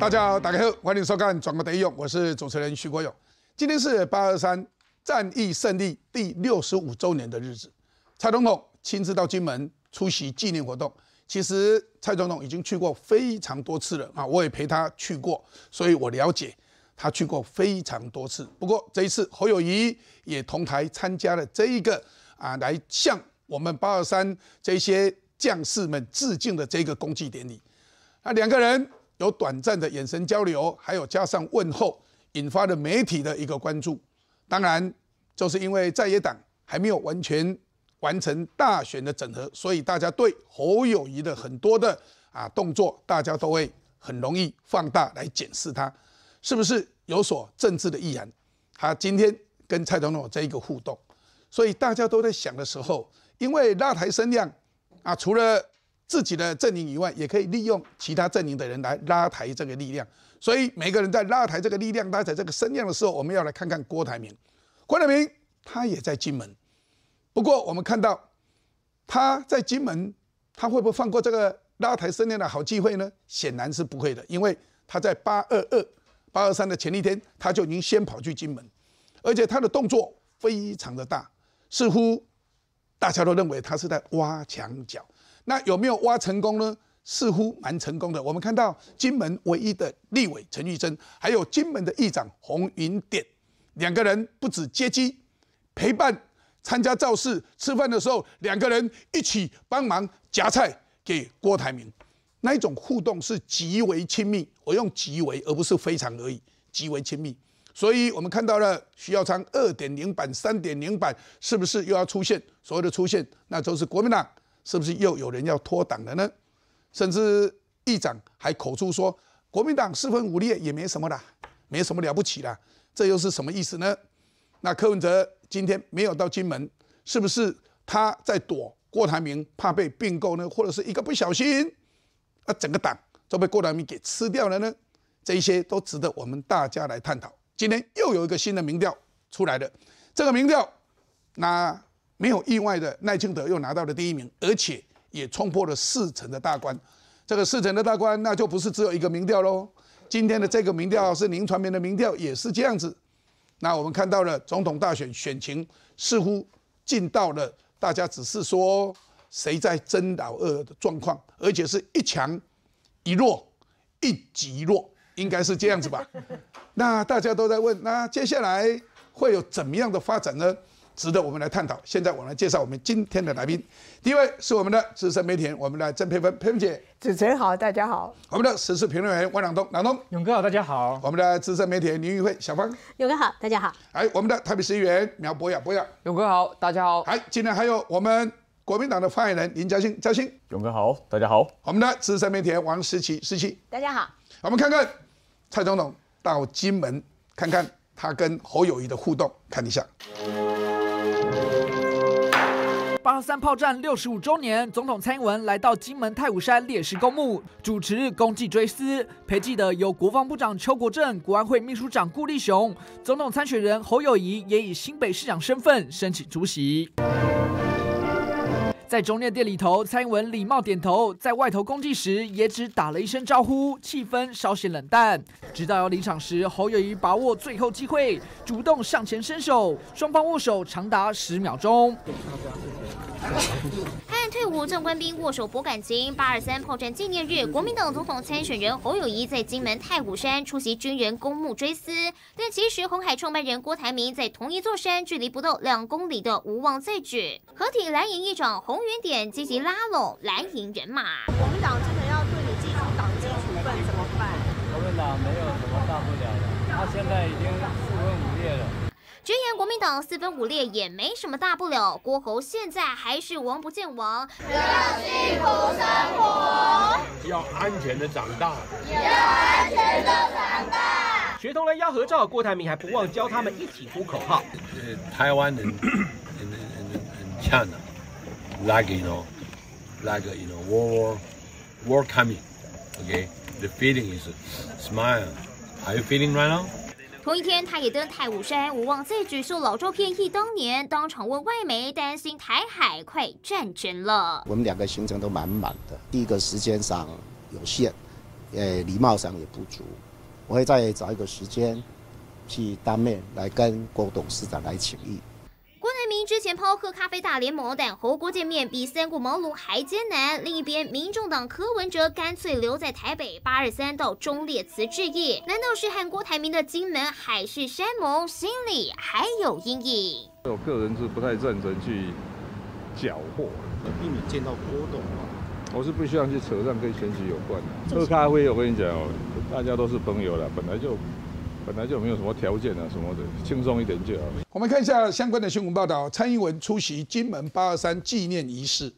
大家好，打开后欢迎收看《转播得英用》，我是主持人徐国勇。今天是八二三战役胜利第六十五周年的日子，蔡总统亲自到金门出席纪念活动。其实蔡总统已经去过非常多次了啊，我也陪他去过，所以我了解他去过非常多次。不过这一次，侯友谊也同台参加了这一个啊，来向我们八二三这些将士们致敬的这个公祭典礼。那两个人。有短暂的眼神交流，还有加上问候，引发了媒体的一个关注。当然，就是因为在野党还没有完全完成大选的整合，所以大家对侯友谊的很多的啊动作，大家都会很容易放大来检视他是不是有所政治的意涵。他今天跟蔡总统这一个互动，所以大家都在想的时候，因为那台声量啊，除了自己的阵营以外，也可以利用其他阵营的人来拉抬这个力量。所以每个人在拉抬这个力量、拉抬这个声量的时候，我们要来看看郭台铭。郭台铭他也在金门，不过我们看到他在金门，他会不会放过这个拉抬声量的好机会呢？显然是不会的，因为他在八二二、八二三的前一天，他就已经先跑去金门，而且他的动作非常的大，似乎大家都认为他是在挖墙脚。那有没有挖成功呢？似乎蛮成功的。我们看到金门唯一的立委陈玉珍，还有金门的议长洪云典，两个人不止接机，陪伴参加造势，吃饭的时候两个人一起帮忙夹菜给郭台铭，那一种互动是极为亲密。我用极为而不是非常而已，极为亲密。所以我们看到了徐耀昌二点零版、三点零版，是不是又要出现所谓的出现？那都是国民党。是不是又有人要脱党了呢？甚至议长还口出说国民党四分五裂也没什么啦，没什么了不起啦，这又是什么意思呢？那柯文哲今天没有到金门，是不是他在躲郭台铭，怕被并购呢？或者是一个不小心，那整个党都被郭台铭给吃掉了呢？这一些都值得我们大家来探讨。今天又有一个新的民调出来了，这个民调那。没有意外的，奈清德又拿到了第一名，而且也冲破了四成的大关。这个四成的大关，那就不是只有一个民调喽。今天的这个民调是林传媒的民调，也是这样子。那我们看到了总统大选选情似乎进到了大家只是说谁在争老二的状况，而且是一强一弱一极弱，应该是这样子吧？那大家都在问，那接下来会有怎么样的发展呢？值得我们来探讨。现在我来介绍我们今天的来宾，第一位是我们的资深媒体人，我们的郑佩芬，佩芬姐，持人好，大家好。我们的时事评论员汪朗东，朗东，勇哥好，大家好。我们的资深媒体人林玉慧，小芳，勇哥好，大家好。哎，我们的台北市议员苗博雅，博雅，勇哥好，大家好。哎，今天还有我们国民党的发言人林嘉欣，嘉欣，勇哥好，大家好。我们的资深媒体人王思琪，思琪，大家好。我们看看蔡总统到金门看看他跟侯友谊的互动，看一下。八三炮战六十五周年，总统蔡英文来到金门太武山烈士公墓主持公祭追思，陪祭的有国防部长邱国正、国安会秘书长顾立雄，总统参选人侯友谊也以新北市长身份申请出席。在中立店里头，蔡英文礼貌点头；在外头攻击时，也只打了一声招呼，气氛稍显冷淡。直到要离场时，侯友谊把握最后机会，主动上前伸手，双方握手长达十秒钟。他退伍正官兵握手博感情，八二三炮战纪念日，国民党总统参选人侯友谊在金门太武山出席军人公墓追思，但其实红海创办人郭台铭在同一座山，距离不到两公里的无望再举，合体蓝营一长红云点积极拉拢蓝营人马。国民党真的要对你进行党纪处分怎么办？国民党没有什么大不了的，他现在已经。直言国民党四分五裂也没什么大不了，郭侯现在还是王不见王。要幸福生活，要安全的长大，要安全的长大。学童来要合照，郭台铭还不忘教他们一起呼口号。t a i w 很很很 n d a like you know, like you know, war, war coming. Okay, the feeling is smile. Are you feeling right now? 同一天，他也登太武山，无望再举诉老照片。忆当年当场问外媒，担心台海快战争了。我们两个行程都满满的，第一个时间上有限，呃，礼貌上也不足，我会再找一个时间，去当面来跟郭董事长来请益。之前抛喝咖啡大联盟，但和国见面比三顾茅庐还艰难。另一边，民众党柯文哲干脆留在台北八二三到中烈祠致意，难道是和郭台铭的金门海誓山盟心里还有阴影？我个人是不太赞成去获和，避免见到波动嘛。我是不希望去扯上跟选举有关的。喝咖啡，我跟你讲哦，大家都是朋友啦，本来就。本来就没有什么条件啊，什么的，轻松一点就好。我们看一下相关的新闻报道：，蔡英文出席金门八二三纪念仪式，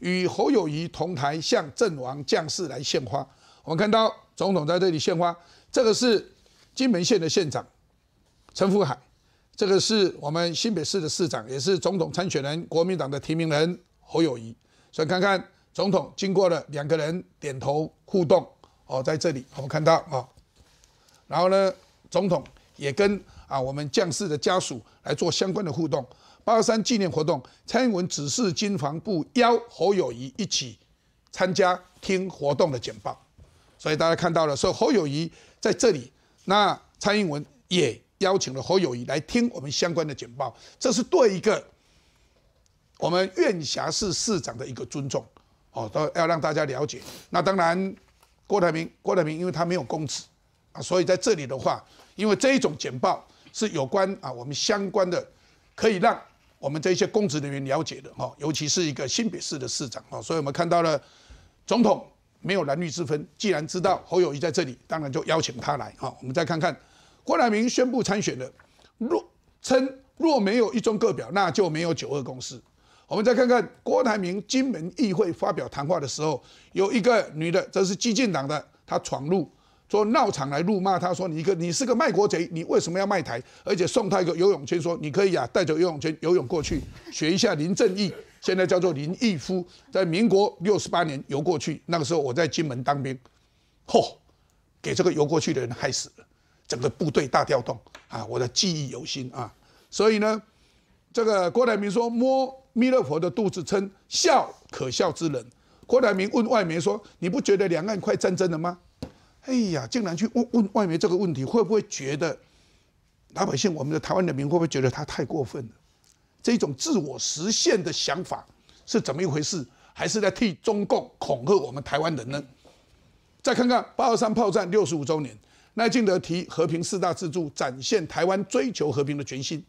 与侯友谊同台向阵亡将士来献花。我们看到总统在这里献花，这个是金门县的县长陈福海，这个是我们新北市的市长，也是总统参选人国民党的提名人侯友谊。所以看看总统经过了两个人点头互动，哦，在这里我们看到啊，然后呢？总统也跟啊我们将士的家属来做相关的互动，八二三纪念活动，蔡英文指示金防部邀侯友谊一起参加听活动的简报，所以大家看到了，所以侯友谊在这里，那蔡英文也邀请了侯友谊来听我们相关的简报，这是对一个我们院辖市市长的一个尊重，哦，要让大家了解，那当然郭台铭，郭台铭因为他没有公职，啊，所以在这里的话，因为这一种简报是有关啊，我们相关的，可以让我们这些公职人员了解的哈，尤其是一个新北市的市长啊，所以我们看到了总统没有蓝绿之分，既然知道侯友谊在这里，当然就邀请他来啊。我们再看看，郭台铭宣布参选的，若称若没有一中各表，那就没有九二共识。我们再看看郭台铭金门议会发表谈话的时候，有一个女的，这是激进党的，她闯入。说闹场来辱骂他，说你一个你是个卖国贼，你为什么要卖台？而且送他一个游泳圈，说你可以啊，带着游泳圈游泳过去，学一下林正义，现在叫做林毅夫，在民国六十八年游过去。那个时候我在金门当兵，嚯，给这个游过去的人害死了，整个部队大调动啊，我的记忆犹新啊。所以呢，这个郭台铭说摸弥勒佛的肚子，称笑可笑之人。郭台铭问外媒说，你不觉得两岸快战争了吗？哎呀，竟然去问问外媒这个问题，会不会觉得老百姓，我们的台湾人民会不会觉得他太过分了？这种自我实现的想法是怎么一回事？还是在替中共恐吓我们台湾人呢？再看看八二三炮战六十五周年，赖清德提和平四大支柱，展现台湾追求和平的决心。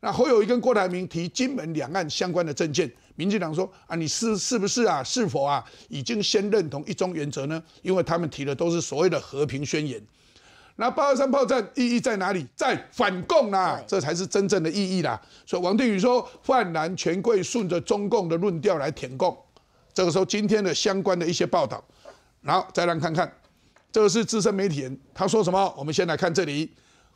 那侯友谊跟郭台铭提金门两岸相关的政见。民进党说啊，你是是不是啊，是否啊，已经先认同一中原则呢？因为他们提的都是所谓的和平宣言。那八二三炮战意义在哪里？在反共啦，这才是真正的意义啦。所以王定宇说，泛蓝权贵顺着中共的论调来舔共。这个时候，今天的相关的一些报道，然后再来看看，这个是资深媒体人，他说什么？我们先来看这里，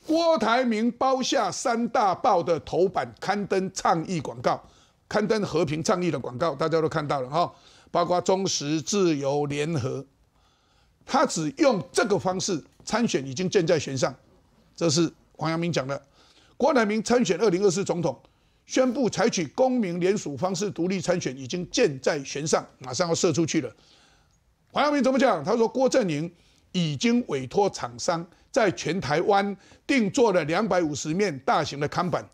郭台铭包下三大报的头版刊登倡议广告。刊登和平倡议的广告，大家都看到了哈，包括中时自由联合，他只用这个方式参选，已经箭在弦上。这是黄阳明讲的，郭台铭参选二零二四总统，宣布采取公民联署方式独立参选，已经箭在弦上，马上要射出去了。黄阳明怎么讲？他说郭正明已经委托厂商在全台湾定做了两百五十面大型的看板，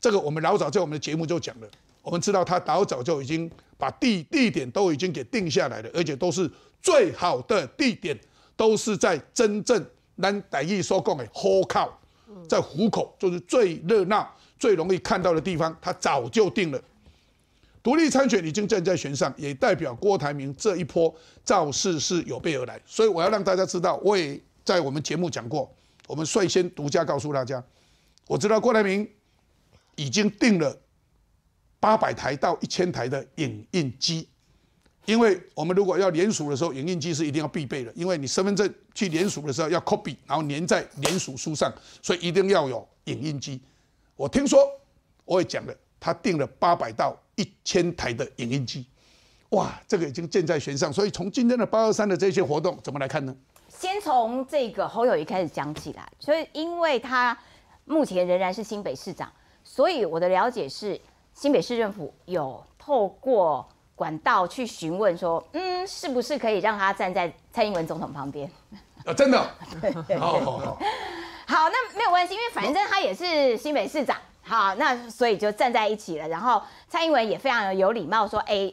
这个我们老早在我们的节目就讲了。我们知道他老早就已经把地地点都已经给定下来了，而且都是最好的地点，都是在真正南百亿所讲的虎口，在虎口就是最热闹、最容易看到的地方，他早就定了。独立参选已经站在悬上，也代表郭台铭这一波造势是有备而来。所以我要让大家知道，我也在我们节目讲过，我们率先独家告诉大家，我知道郭台铭已经定了。八百台到一千台的影印机，因为我们如果要联署的时候，影印机是一定要必备的。因为你身份证去联署的时候要 copy，然后粘在联署书上，所以一定要有影印机。我听说我也讲了，他订了八百到一千台的影印机，哇，这个已经箭在弦上。所以从今天的八二三的这些活动怎么来看呢？先从这个侯友谊开始讲起来。所以，因为他目前仍然是新北市长，所以我的了解是。新北市政府有透过管道去询问说：“嗯，是不是可以让他站在蔡英文总统旁边？”啊，真的？好好好。好，那没有关系，因为反正他也是新北市长，好，那所以就站在一起了。然后蔡英文也非常有礼貌说：“哎，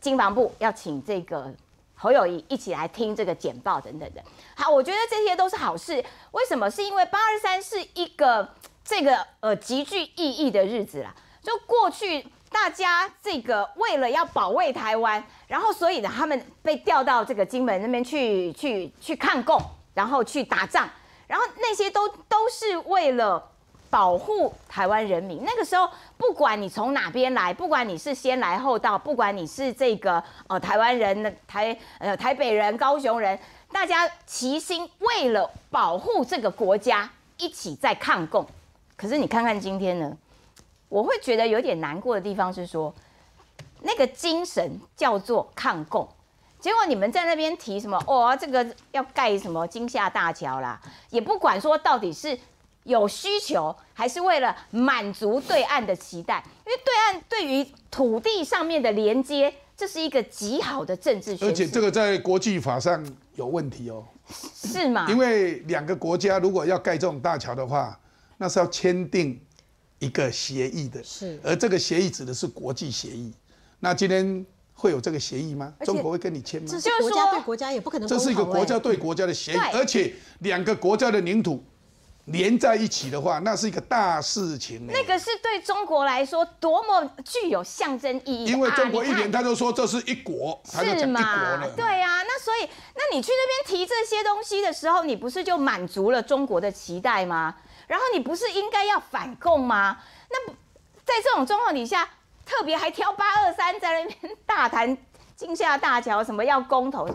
金防部要请这个侯友谊一起来听这个简报等等的。”好，我觉得这些都是好事。为什么？是因为八二三是一个这个呃极具意义的日子啦。就过去，大家这个为了要保卫台湾，然后所以呢，他们被调到这个金门那边去，去去抗共，然后去打仗，然后那些都都是为了保护台湾人民。那个时候，不管你从哪边来，不管你是先来后到，不管你是这个呃台湾人、台呃台北人、高雄人，大家齐心为了保护这个国家，一起在抗共。可是你看看今天呢？我会觉得有点难过的地方是说，那个精神叫做抗共，结果你们在那边提什么？哦，这个要盖什么金厦大桥啦？也不管说到底是有需求，还是为了满足对岸的期待？因为对岸对于土地上面的连接，这是一个极好的政治。而且这个在国际法上有问题哦，是吗？因为两个国家如果要盖这种大桥的话，那是要签订。一个协议的是，而这个协议指的是国际协议。那今天会有这个协议吗？中国会跟你签吗？这是国家对国家也不可能。这是一个国家对国家的协议，而且两个国家的领土连在一起的话，那是一个大事情。那个是对中国来说多么具有象征意义。因为中国一点他就说这是一国，是吗？对啊，那所以那你去那边提这些东西的时候，你不是就满足了中国的期待吗？然后你不是应该要反共吗？那在这种状况底下，特别还挑八二三在那边大谈惊吓大桥什么要公投，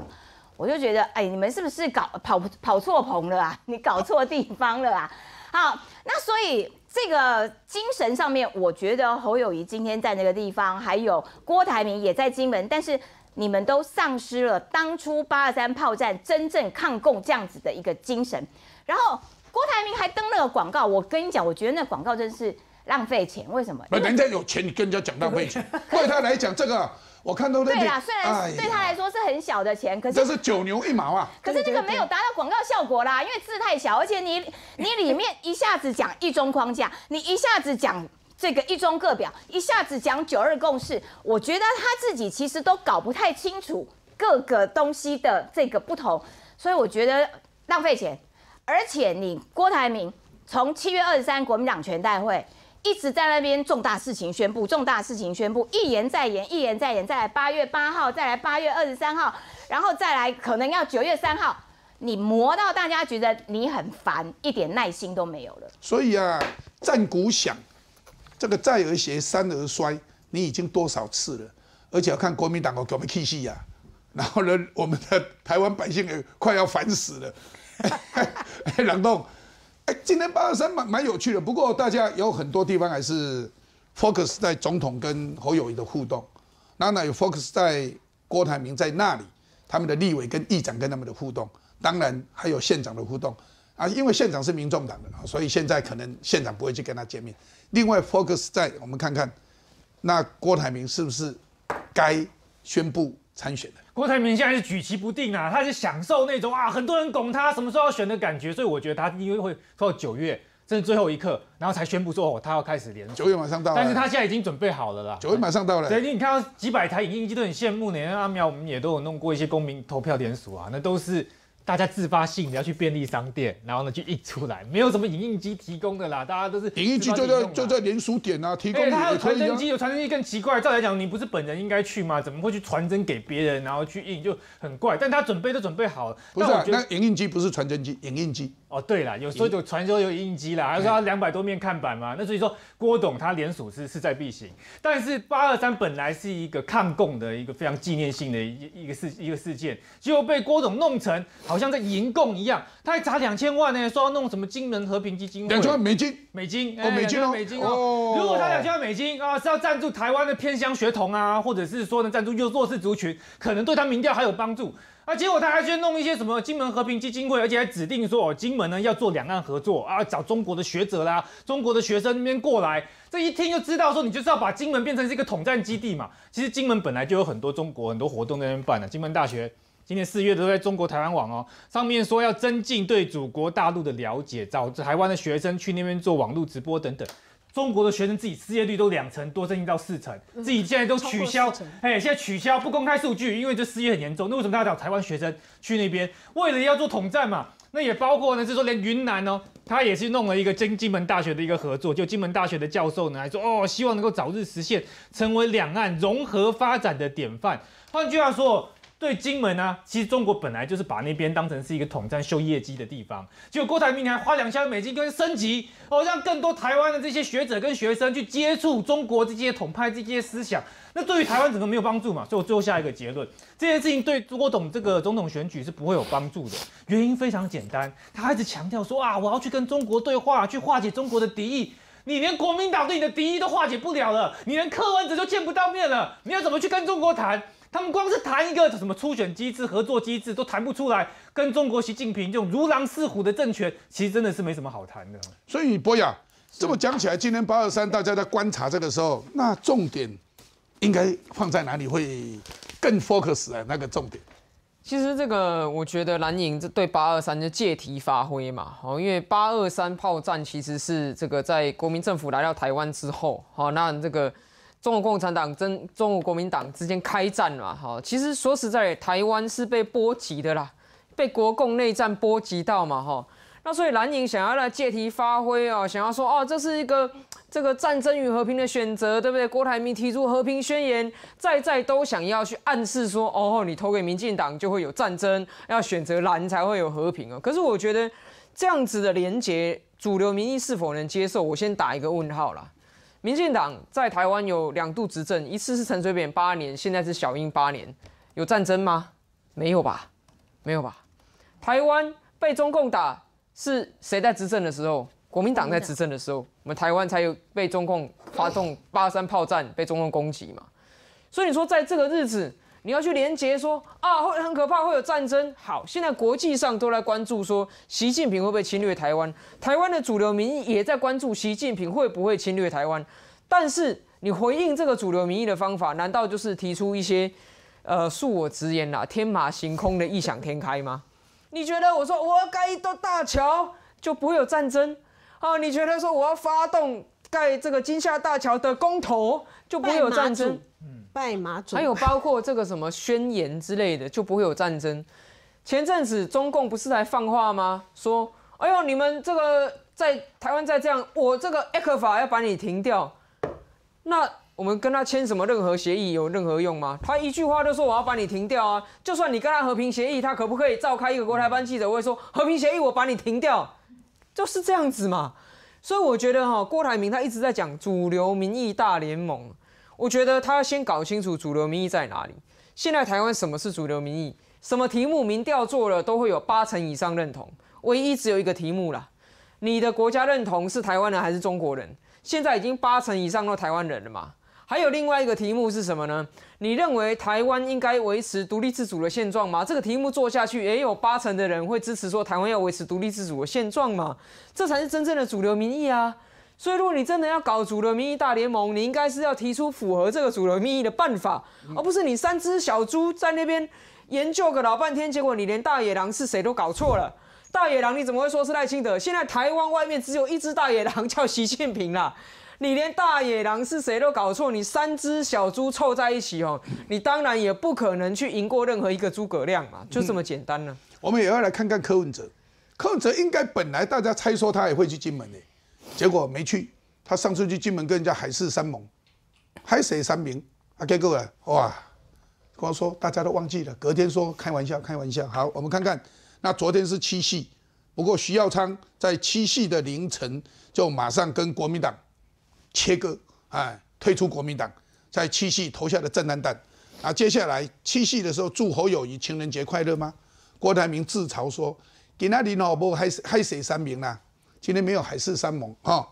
我就觉得哎，你们是不是搞跑跑错棚了啊？你搞错地方了啊？好，那所以这个精神上面，我觉得侯友谊今天在那个地方，还有郭台铭也在金门，但是你们都丧失了当初八二三炮战真正抗共这样子的一个精神，然后。郭台铭还登那个广告，我跟你讲，我觉得那广告真是浪费钱。为什么？人家有钱，你跟人家讲浪费钱。对 他来讲，这个我看到那点，对啦，虽然对他来说是很小的钱，可是这是九牛一毛啊。可是这个没有达到广告效果啦，因为字太小，而且你 你里面一下子讲一中框架，你一下子讲这个一中各表，一下子讲九二共识，我觉得他自己其实都搞不太清楚各个东西的这个不同，所以我觉得浪费钱。而且你郭台铭从七月二十三国民党全代会一直在那边重大事情宣布，重大事情宣布，一言再言，一言再言，再来八月八号，再来八月二十三号，然后再来可能要九月三号，你磨到大家觉得你很烦，一点耐心都没有了。所以啊，战鼓响，这个再而竭，三而衰，你已经多少次了？而且要看国民党给我们气息呀，然后呢，我们的台湾百姓也快要烦死了。梁栋，哎，今天八二三蛮蛮有趣的，不过大家有很多地方还是 focus 在总统跟侯友谊的互动，娜娜呢有 focus 在郭台铭在那里，他们的立委跟议长跟他们的互动，当然还有县长的互动啊，因为县长是民众党的，所以现在可能县长不会去跟他见面。另外 focus 在我们看看，那郭台铭是不是该宣布参选的？郭台铭现在是举棋不定啊，他是享受那种啊很多人拱他什么时候要选的感觉，所以我觉得他因为会到九月，这是最后一刻，然后才宣布说哦，他要开始连。九月马上到了，但是他现在已经准备好了啦。九月马上到了，所以你看到几百台影印机都很羡慕呢。阿苗，我们也都有弄过一些公民投票连署啊，那都是。大家自发性要去便利商店，然后呢就印出来，没有什么影印机提供的啦。大家都是影印机就在就在连锁点啊提供。哎，他有传真机，有传真机更奇怪。照来讲，你不是本人应该去吗？怎么会去传真给别人，然后去印就很怪。但他准备都准备好了。不是，那影印机不是传真机，影印机。哦，对了，有时候有传说有应激啦，还是说两百多面看板嘛，那所以说，郭董他连锁是势在必行，但是八二三本来是一个抗共的一个非常纪念性的一一个事一个事件，结果被郭董弄成好像在迎共一样。他砸两千万呢，说要弄什么金门和平基金会，两千万美金，美金哦，美金哦，美金哦。如果他两千万美金啊，是要赞助台湾的偏乡学童啊，或者是说能赞助弱势族群，可能对他民调还有帮助。啊，结果他还去弄一些什么金门和平基金会，而且还指定说哦，金门呢要做两岸合作啊，找中国的学者啦，中国的学生那边过来。这一听就知道说，你就是要把金门变成一个统战基地嘛。其实金门本来就有很多中国很多活动那边办的，金门大学。今年四月都在中国台湾网哦，上面说要增进对祖国大陆的了解，找台湾的学生去那边做网络直播等等。中国的学生自己失业率都两成多，增加到四成，自己现在都取消，哎，现在取消不公开数据，因为这失业很严重。那为什么他找台湾学生去那边？为了要做统战嘛。那也包括呢，是说连云南哦，他也是弄了一个跟金门大学的一个合作，就金门大学的教授呢说哦，希望能够早日实现成为两岸融合发展的典范。换句话说。对金门啊，其实中国本来就是把那边当成是一个统战秀业绩的地方，结果郭台铭你还花两千万美金跟升级，哦，让更多台湾的这些学者跟学生去接触中国这些统派这些思想，那对于台湾整个没有帮助嘛，所以我最后下一个结论，这件事情对郭董这个总统选举是不会有帮助的，原因非常简单，他一直强调说啊，我要去跟中国对话，去化解中国的敌意，你连国民党对你的敌意都化解不了了，你连柯文哲都见不到面了，你要怎么去跟中国谈？他们光是谈一个什么初选机制、合作机制都谈不出来，跟中国习近平这种如狼似虎的政权，其实真的是没什么好谈的。所以，博雅这么讲起来，今天八二三大家在观察这个时候，那重点应该放在哪里会更 focus 啊？那个重点？其实这个我觉得蓝营对八二三就借题发挥嘛，哦，因为八二三炮战其实是这个在国民政府来到台湾之后，好，那这个。中国共产党跟中国国民党之间开战了，哈，其实说实在，台湾是被波及的啦，被国共内战波及到嘛，哈，那所以蓝营想要来借题发挥啊，想要说，哦，这是一个这个战争与和平的选择，对不对？郭台铭提出和平宣言，再再都想要去暗示说，哦，你投给民进党就会有战争，要选择蓝才会有和平啊。可是我觉得这样子的连结，主流民意是否能接受，我先打一个问号了。民进党在台湾有两度执政，一次是陈水扁八年，现在是小英八年，有战争吗？没有吧，没有吧。台湾被中共打是谁在执政的时候？国民党在执政的时候，我们台湾才有被中共发动八三炮战，被中共攻击嘛。所以你说在这个日子。你要去连接说啊，会很可怕，会有战争。好，现在国际上都来关注说，习近平会不会侵略台湾？台湾的主流民意也在关注习近平会不会侵略台湾。但是你回应这个主流民意的方法，难道就是提出一些，呃，恕我直言啦，天马行空的异想天开吗？你觉得我说我要盖一座大桥就不会有战争啊？你觉得说我要发动盖这个金厦大桥的公投就不会有战争？拜马祖，还有包括这个什么宣言之类的，就不会有战争。前阵子中共不是来放话吗？说：“哎呦，你们这个在台湾再这样，我这个 a c 法要把你停掉。”那我们跟他签什么任何协议，有任何用吗？他一句话就说我要把你停掉啊！就算你跟他和平协议，他可不可以召开一个国台班记者会说和平协议我把你停掉？就是这样子嘛。所以我觉得哈，郭台铭他一直在讲主流民意大联盟。我觉得他要先搞清楚主流民意在哪里。现在台湾什么是主流民意？什么题目民调做了都会有八成以上认同。唯一只有一个题目啦。你的国家认同是台湾人还是中国人？现在已经八成以上都台湾人了嘛。还有另外一个题目是什么呢？你认为台湾应该维持独立自主的现状吗？这个题目做下去也有八成的人会支持说台湾要维持独立自主的现状嘛？这才是真正的主流民意啊！所以，如果你真的要搞主流民意大联盟，你应该是要提出符合这个主流民意的办法，而不是你三只小猪在那边研究个老半天，结果你连大野狼是谁都搞错了。大野狼你怎么会说是赖清德？现在台湾外面只有一只大野狼叫习近平啦，你连大野狼是谁都搞错，你三只小猪凑在一起哦，你当然也不可能去赢过任何一个诸葛亮啊，就这么简单呢。我们也要来看看柯文哲，柯文哲应该本来大家猜说他也会去金门诶。结果没去，他上次去进门跟人家海誓山盟，海誓三盟啊，给够了哇！光说大家都忘记了。隔天说开玩笑，开玩笑。好，我们看看，那昨天是七夕，不过徐耀昌在七夕的凌晨就马上跟国民党切割，哎，退出国民党，在七夕投下了震撼弹。啊，接下来七夕的时候，祝侯友谊情人节快乐吗？郭台铭自嘲说：“今那你老婆海海誓三盟啦？”今天没有海誓山盟啊！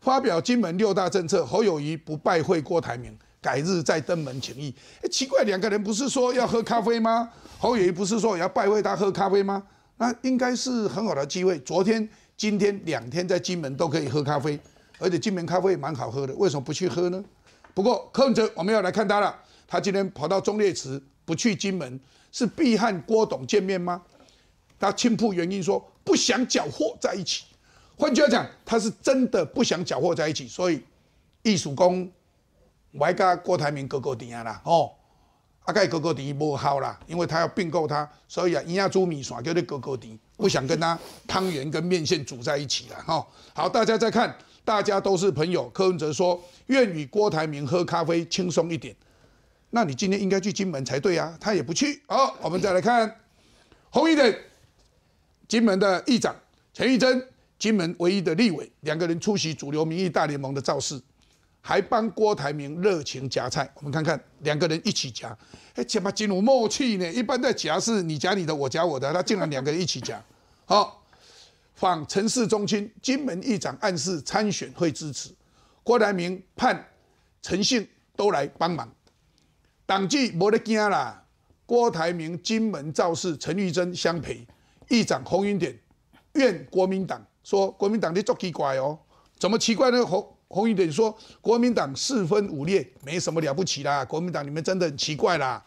发表金门六大政策，侯友谊不拜会郭台铭，改日再登门请意。哎，奇怪，两个人不是说要喝咖啡吗？侯友谊不是说要拜会他喝咖啡吗？那应该是很好的机会。昨天、今天两天在金门都可以喝咖啡，而且金门咖啡也蛮好喝的，为什么不去喝呢？不过柯文哲我们要来看他了，他今天跑到中烈祠，不去金门，是必和郭董见面吗？他亲铺原因说不想搅和在一起。换句话讲，他是真的不想搅和在一起，所以艺术工还跟郭台铭哥割地啦，哦，阿盖哥割地不好啦，因为他要并购他，所以啊人家煮米爽就得哥哥地，不想跟他汤圆跟面线煮在一起了，哈。好，大家再看，大家都是朋友，柯文哲说愿与郭台铭喝咖啡轻松一点，那你今天应该去金门才对啊，他也不去。好，我们再来看红一点，金门的议长陈玉珍。金门唯一的立委，两个人出席主流民意大联盟的造势，还帮郭台铭热情夹菜。我们看看两个人一起夹，哎，怎么进入默契呢？一般在夹是你夹你的，我夹我的，那竟然两个人一起夹。好，访陈氏中心，金门议长暗示参选会支持郭台铭，盼陈姓都来帮忙。党纪没得惊啦，郭台铭金门造势，陈玉珍相陪，议长洪云典愿国民党。说国民党的作奇怪哦，怎么奇怪呢？洪洪一点说，国民党四分五裂，没什么了不起啦。国民党你们真的很奇怪啦，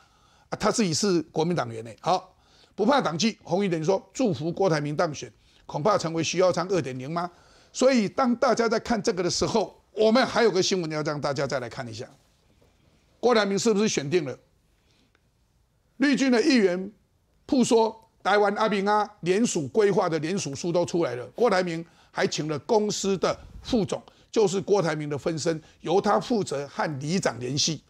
啊，他自己是国民党员呢。好，不怕党纪。洪一点说，祝福郭台铭当选，恐怕成为徐耀昌二点零吗？所以当大家在看这个的时候，我们还有个新闻要让大家再来看一下，郭台铭是不是选定了？绿军的议员，埔说。台湾阿明啊，联署规划的联署书都出来了。郭台铭还请了公司的副总，就是郭台铭的分身，由他负责和里长联系。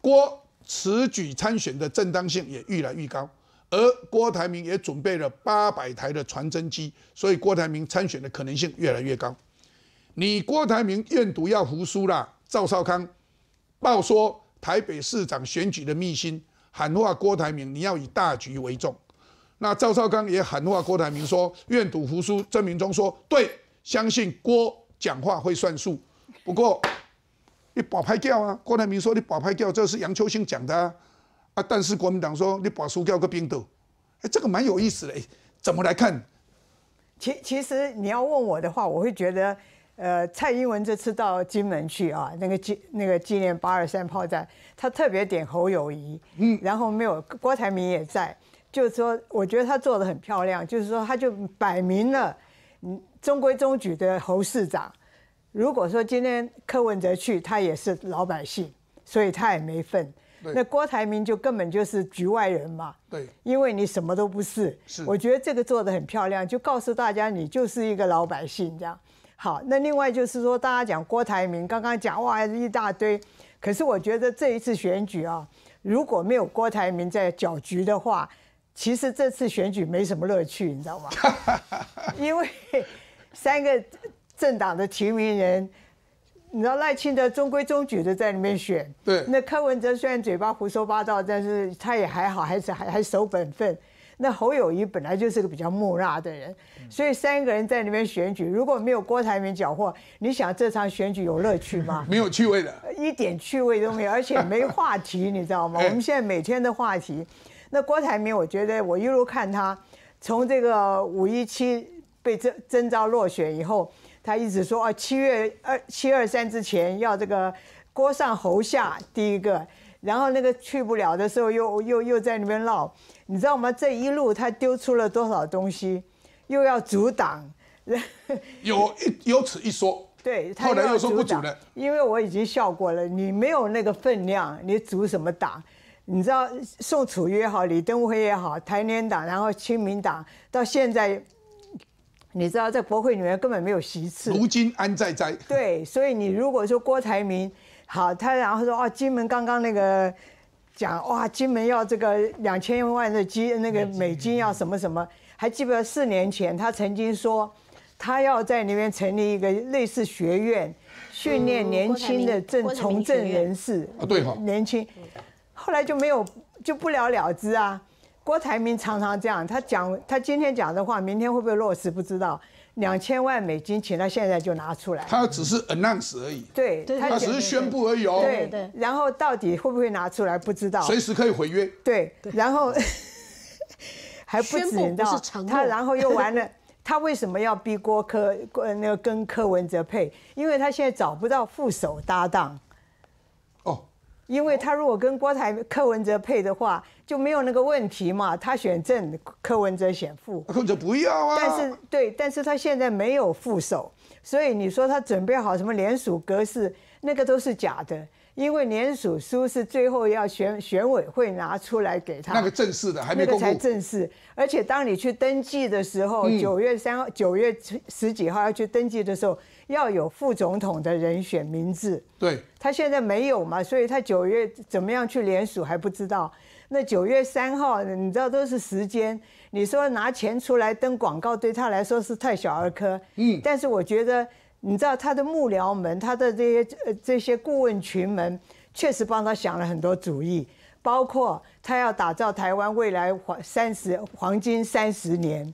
郭此举参选的正当性也愈来愈高，而郭台铭也准备了八百台的传真机，所以郭台铭参选的可能性越来越高。你郭台铭愿赌要输啦。赵少康报说台北市长选举的秘辛。喊话郭台铭，你要以大局为重。那赵少康也喊话郭台铭说：“愿赌服输。”郑明忠说：“对，相信郭讲话会算数。”不过，你保拍掉啊？郭台铭说：“你保拍掉，这是杨秋兴讲的啊。”啊，但是国民党说：“你保输掉个冰豆。”哎，这个蛮有意思的。哎，怎么来看？其其实你要问我的话，我会觉得。呃，蔡英文这次到金门去啊，那个纪那个纪念八二三炮战，他特别点侯友谊，然后没有郭台铭也在，就是说，我觉得他做的很漂亮，就是说，他就摆明了，中规中矩的侯市长。如果说今天柯文哲去，他也是老百姓，所以他也没份。那郭台铭就根本就是局外人嘛。对，因为你什么都不是。是，我觉得这个做的很漂亮，就告诉大家，你就是一个老百姓，这样。好，那另外就是说，大家讲郭台铭，刚刚讲哇一大堆，可是我觉得这一次选举啊，如果没有郭台铭在搅局的话，其实这次选举没什么乐趣，你知道吗？因为三个政党的提名人，你知道赖清德中规中矩的在里面选，对，那柯文哲虽然嘴巴胡说八道，但是他也还好，还是还还守本分。那侯友谊本来就是个比较木讷的人，所以三个人在那边选举，如果没有郭台铭缴获，你想这场选举有乐趣吗？没有趣味的，一点趣味都没有，而且没话题，你知道吗？我们现在每天的话题，那郭台铭，我觉得我一路看他，从这个五一七被征征召落选以后，他一直说啊，七月二七二三之前要这个郭上侯下，第一个。然后那个去不了的时候，又又又在那边闹，你知道吗？这一路他丢出了多少东西，又要阻挡。有一有此一说。对，后来又说不阻了，因为我已经笑过了，你没有那个分量，你阻什么挡？你知道宋楚瑜也好，李登辉也好，台联党，然后亲民党，到现在，你知道在国会里面根本没有席次。如今安在哉？对，所以你如果说郭台铭。好，他然后说哦，金门刚刚那个讲哇，金门要这个两千万的金那个美金要什么什么，还记不得四年前他曾经说，他要在那面成立一个类似学院，训练年轻的政从政人士啊，对哈，年轻，后来就没有就不了了之啊。郭台铭常常这样，他讲他今天讲的话，明天会不会落实不知道。两千万美金，请他现在就拿出来。他只是 announce 而已。对，他只是宣布而已。哦。对对。然后到底会不会拿出来，不知道。随时可以毁约。对，然后 还不止，你知道他然后又完了。他为什么要逼郭柯？郭那个跟柯文哲配，因为他现在找不到副手搭档。因为他如果跟郭台、柯文哲配的话，就没有那个问题嘛。他选正，柯文哲选副，柯文哲不要啊。但是对，但是他现在没有副手，所以你说他准备好什么联署格式，那个都是假的，因为联署书是最后要选选委会拿出来给他。那个正式的还没公布。才正式，而且当你去登记的时候，九月三号、九月十几号要去登记的时候。要有副总统的人选名字，对他现在没有嘛，所以他九月怎么样去联署还不知道。那九月三号，你知道都是时间。你说拿钱出来登广告，对他来说是太小儿科。嗯，但是我觉得，你知道他的幕僚们，他的这些这些顾问群们，确实帮他想了很多主意，包括他要打造台湾未来三十黄金三十年。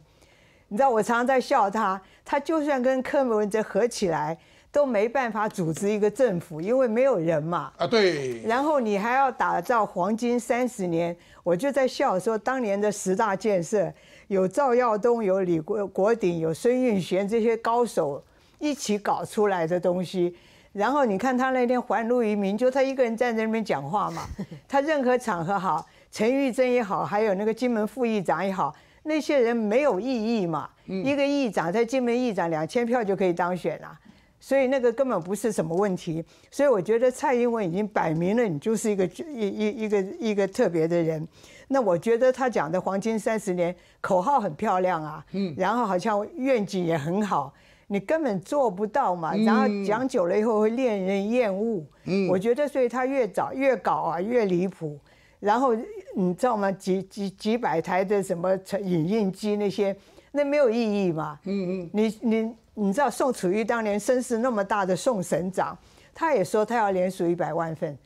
你知道我常常在笑他，他就算跟柯文哲合起来，都没办法组织一个政府，因为没有人嘛。啊，对。然后你还要打造黄金三十年，我就在笑说，当年的十大建设有赵耀东、有李国国鼎、有孙运璇这些高手一起搞出来的东西。然后你看他那天还陆于民，就他一个人站在那边讲话嘛。他任何场合好，陈玉珍也好，还有那个金门副议长也好。那些人没有意义嘛？一个议长在金门，议长两千票就可以当选了，所以那个根本不是什么问题。所以我觉得蔡英文已经摆明了，你就是一个一一一个一个特别的人。那我觉得他讲的黄金三十年口号很漂亮啊，然后好像愿景也很好，你根本做不到嘛。然后讲久了以后会令人厌恶。我觉得，所以他越早越搞啊，越离谱。然后。你知道吗？几几几百台的什么影印机那些，那没有意义嘛。嗯嗯。你你你知道宋楚瑜当年身世那么大的宋省长，他也说他要连署一百万份，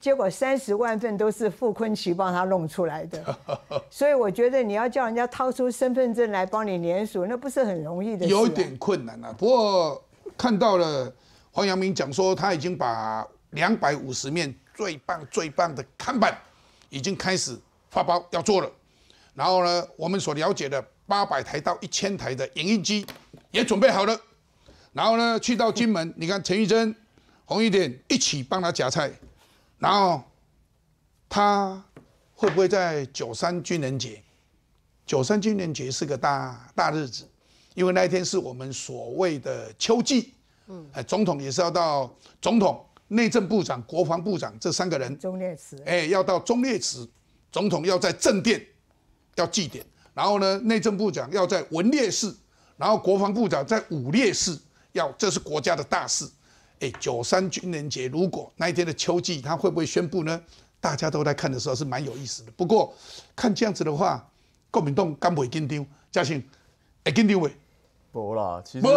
结果三十万份都是傅昆萁帮他弄出来的。所以我觉得你要叫人家掏出身份证来帮你连署，那不是很容易的。有一点困难啊。不过看到了黄阳明讲说他已经把两百五十面最棒最棒的看板。已经开始发包要做了，然后呢，我们所了解的八百台到一千台的影印机也准备好了，然后呢，去到金门，你看陈玉珍、洪玉点一起帮他夹菜，然后他会不会在九三军人节？九三军人节是个大大日子，因为那一天是我们所谓的秋季，嗯，哎，总统也是要到总统。内政部长、国防部长这三个人，中烈祠，哎，要到中烈祠，总统要在正殿要祭典，然后呢，内政部长要在文烈士，然后国防部长在武烈士，要这是国家的大事，哎，九三军人节，如果那一天的秋季，他会不会宣布呢？大家都在看的时候是蛮有意思的。不过看这样子的话，民党栋、不会金丁、嘉兴哎，金丁伟。不啦，其实不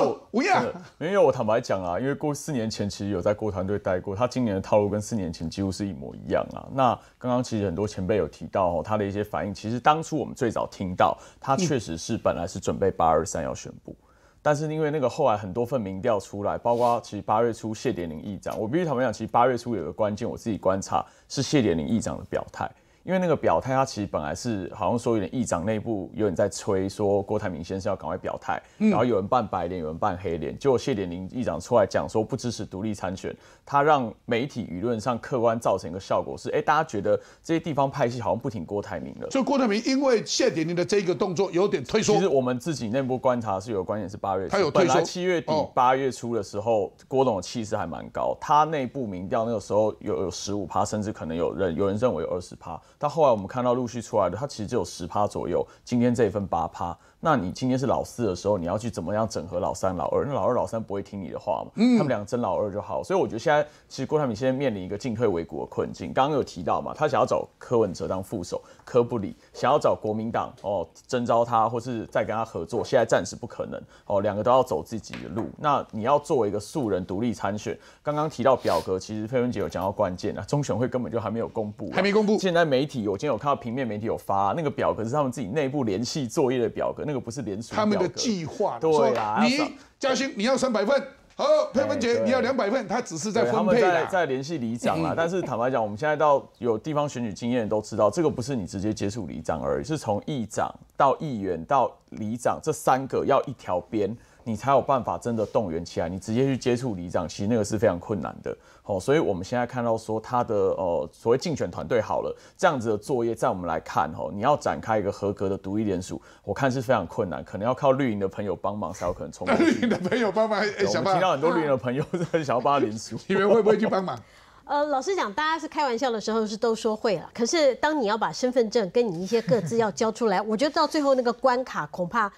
要，没有。我坦白讲啊，因为过四年前其实有在过团队待过，他今年的套路跟四年前几乎是一模一样啊。那刚刚其实很多前辈有提到哦，他的一些反应，其实当初我们最早听到他确实是本来是准备八二三要宣布，但是因为那个后来很多份民调出来，包括其实八月初谢点玲议长，我必须坦白讲，其实八月初有个关键，我自己观察是谢点玲议长的表态。因为那个表态，他其实本来是好像说有点议长内部有点在催，说郭台铭先生要赶快表态。然后有人扮白脸，有人扮黑脸。结果谢点玲议长出来讲说不支持独立参选，他让媒体舆论上客观造成一个效果是，哎，大家觉得这些地方派系好像不挺郭台铭了。所以郭台铭因为谢点玲的这个动作有点退缩。其实我们自己内部观察是有观点是八月，他有退缩。七月底八月初的时候，郭董气势还蛮高，他内部民调那个时候有有十五趴，甚至可能有人有人认为有二十趴。但后来我们看到陆续出来的，它其实只有十趴左右。今天这一份八趴，那你今天是老四的时候，你要去怎么样整合老三、老二？那老二、老三不会听你的话嘛？他们两个争老二就好。所以我觉得现在其实郭台铭现在面临一个进退维谷的困境。刚刚有提到嘛，他想要找柯文哲当副手。科布里想要找国民党哦征召他，或是再跟他合作，现在暂时不可能哦，两个都要走自己的路。那你要作为一个素人独立参选，刚刚提到表格，其实佩文姐有讲到关键啊，中选会根本就还没有公布，还没公布。现在媒体我今天有看到平面媒体有发那个表格，是他们自己内部联系作业的表格，那个不是联署他们的计划对啊，你嘉兴你要三百份。哦，佩文姐，你要两百份，他只是在分配。他们在在联系里长了，但是坦白讲，我们现在到有地方选举经验都知道，这个不是你直接接触里长而已，是从议长到议员到里长这三个要一条边。你才有办法真的动员起来，你直接去接触里长，其实那个是非常困难的。哦，所以我们现在看到说他的呃所谓竞选团队好了，这样子的作业，在我们来看哈，你要展开一个合格的独立联署，我看是非常困难，可能要靠绿营的朋友帮忙才有可能成绿营的朋友帮忙，想小听到很多绿营的朋友很想要帮他联署，你 们会不会去帮忙？呃，老实讲，大家是开玩笑的时候是都说会了，可是当你要把身份证跟你一些各自要交出来，我觉得到最后那个关卡恐怕。